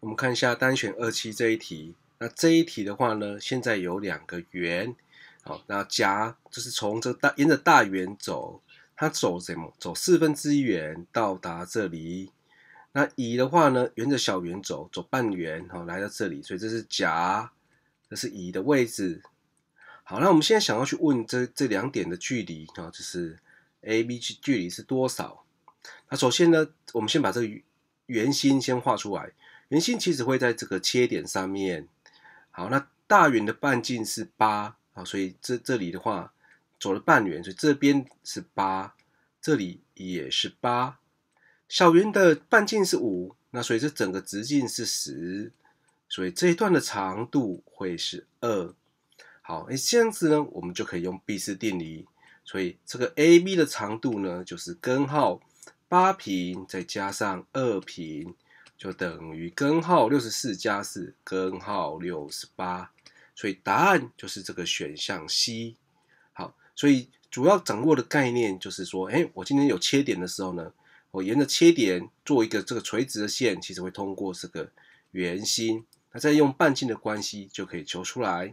我们看一下单选二七这一题，那这一题的话呢，现在有两个圆，好，那甲就是从这大沿着大圆走，它走什么？走四分之一圆到达这里。那乙的话呢，沿着小圆走，走半圆，好，来到这里。所以这是甲，这是乙的位置。好，那我们现在想要去问这这两点的距离，啊，就是 AB 距离是多少？那首先呢，我们先把这个。圆心先画出来，圆心其实会在这个切点上面。好，那大圆的半径是八啊，所以这这里的话走了半圆，所以这边是八，这里也是八。小圆的半径是五，那所以这整个直径是十，所以这一段的长度会是二。好，那这样子呢，我们就可以用毕氏定理，所以这个 A B 的长度呢就是根号。八平再加上二平，就等于根号六十四加四，根号六十八。所以答案就是这个选项 C。好，所以主要掌握的概念就是说，哎，我今天有切点的时候呢，我沿着切点做一个这个垂直的线，其实会通过这个圆心。那再用半径的关系，就可以求出来。